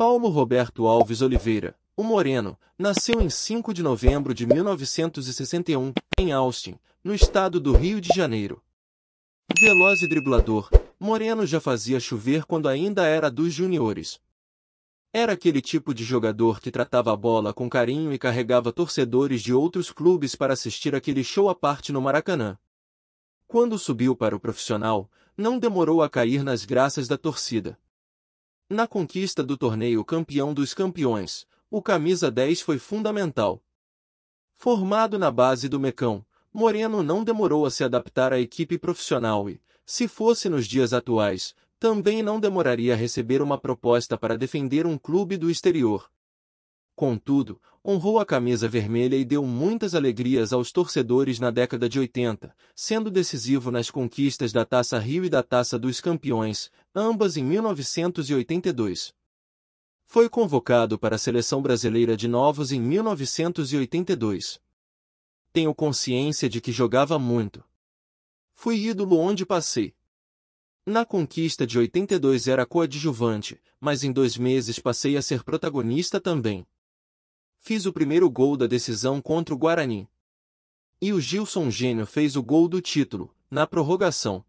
Paulo Roberto Alves Oliveira, o Moreno, nasceu em 5 de novembro de 1961, em Austin, no estado do Rio de Janeiro. Veloz e driblador, Moreno já fazia chover quando ainda era dos juniores. Era aquele tipo de jogador que tratava a bola com carinho e carregava torcedores de outros clubes para assistir aquele show à parte no Maracanã. Quando subiu para o profissional, não demorou a cair nas graças da torcida. Na conquista do torneio campeão dos campeões, o camisa 10 foi fundamental. Formado na base do Mecão, Moreno não demorou a se adaptar à equipe profissional e, se fosse nos dias atuais, também não demoraria a receber uma proposta para defender um clube do exterior. Contudo, honrou a camisa vermelha e deu muitas alegrias aos torcedores na década de 80, sendo decisivo nas conquistas da Taça Rio e da Taça dos Campeões, ambas em 1982. Foi convocado para a seleção brasileira de novos em 1982. Tenho consciência de que jogava muito. Fui ídolo onde passei. Na conquista de 82 era coadjuvante, mas em dois meses passei a ser protagonista também. Fiz o primeiro gol da decisão contra o Guarani. E o Gilson Gênio fez o gol do título, na prorrogação.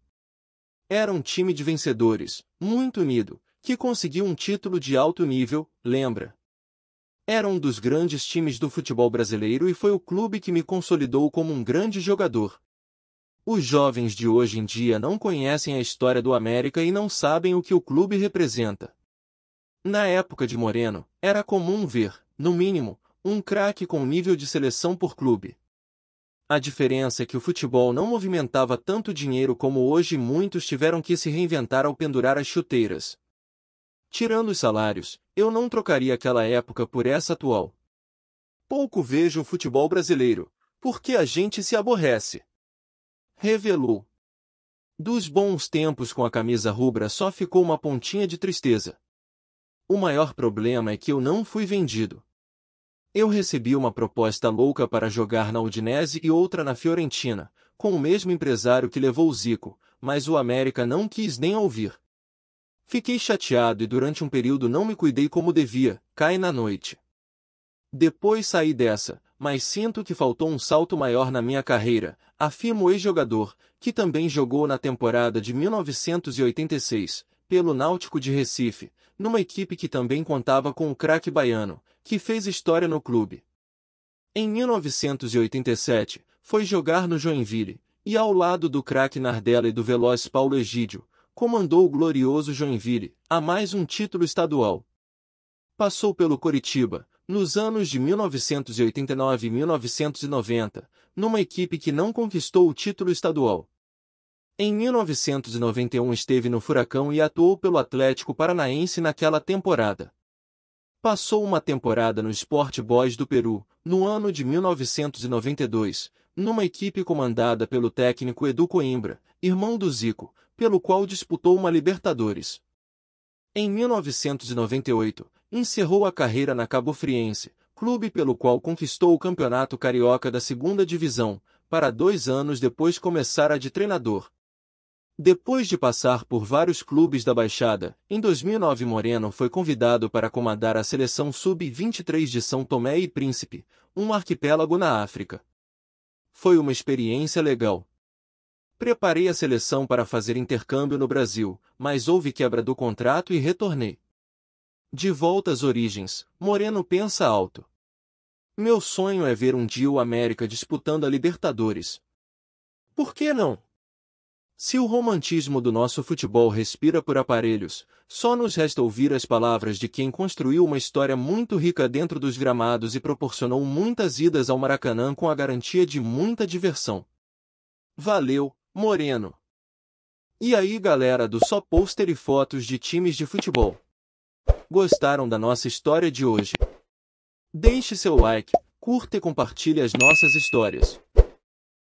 Era um time de vencedores, muito unido, que conseguiu um título de alto nível, lembra? Era um dos grandes times do futebol brasileiro e foi o clube que me consolidou como um grande jogador. Os jovens de hoje em dia não conhecem a história do América e não sabem o que o clube representa. Na época de Moreno, era comum ver, no mínimo, um craque com nível de seleção por clube. A diferença é que o futebol não movimentava tanto dinheiro como hoje e muitos tiveram que se reinventar ao pendurar as chuteiras. Tirando os salários, eu não trocaria aquela época por essa atual. Pouco vejo o futebol brasileiro, porque a gente se aborrece. Revelou. Dos bons tempos com a camisa rubra só ficou uma pontinha de tristeza. O maior problema é que eu não fui vendido. Eu recebi uma proposta louca para jogar na Udinese e outra na Fiorentina, com o mesmo empresário que levou o Zico, mas o América não quis nem ouvir. Fiquei chateado e durante um período não me cuidei como devia, cai na noite. Depois saí dessa, mas sinto que faltou um salto maior na minha carreira, afirma o ex-jogador, que também jogou na temporada de 1986, pelo Náutico de Recife, numa equipe que também contava com o craque baiano, que fez história no clube. Em 1987, foi jogar no Joinville, e ao lado do craque Nardella e do veloz Paulo Egídio, comandou o glorioso Joinville a mais um título estadual. Passou pelo Coritiba, nos anos de 1989 e 1990, numa equipe que não conquistou o título estadual. Em 1991 esteve no Furacão e atuou pelo Atlético Paranaense naquela temporada. Passou uma temporada no Sport Boys do Peru, no ano de 1992, numa equipe comandada pelo técnico Edu Coimbra, irmão do Zico, pelo qual disputou uma Libertadores. Em 1998, encerrou a carreira na Cabo Friense, clube pelo qual conquistou o Campeonato Carioca da Segunda Divisão, para dois anos depois começar a de treinador. Depois de passar por vários clubes da Baixada, em 2009 Moreno foi convidado para comandar a seleção sub-23 de São Tomé e Príncipe, um arquipélago na África. Foi uma experiência legal. Preparei a seleção para fazer intercâmbio no Brasil, mas houve quebra do contrato e retornei. De volta às origens, Moreno pensa alto. Meu sonho é ver um dia o América disputando a Libertadores. Por que não? Se o romantismo do nosso futebol respira por aparelhos, só nos resta ouvir as palavras de quem construiu uma história muito rica dentro dos gramados e proporcionou muitas idas ao Maracanã com a garantia de muita diversão. Valeu, Moreno! E aí, galera do Só Pôster e Fotos de Times de Futebol? Gostaram da nossa história de hoje? Deixe seu like, curta e compartilhe as nossas histórias.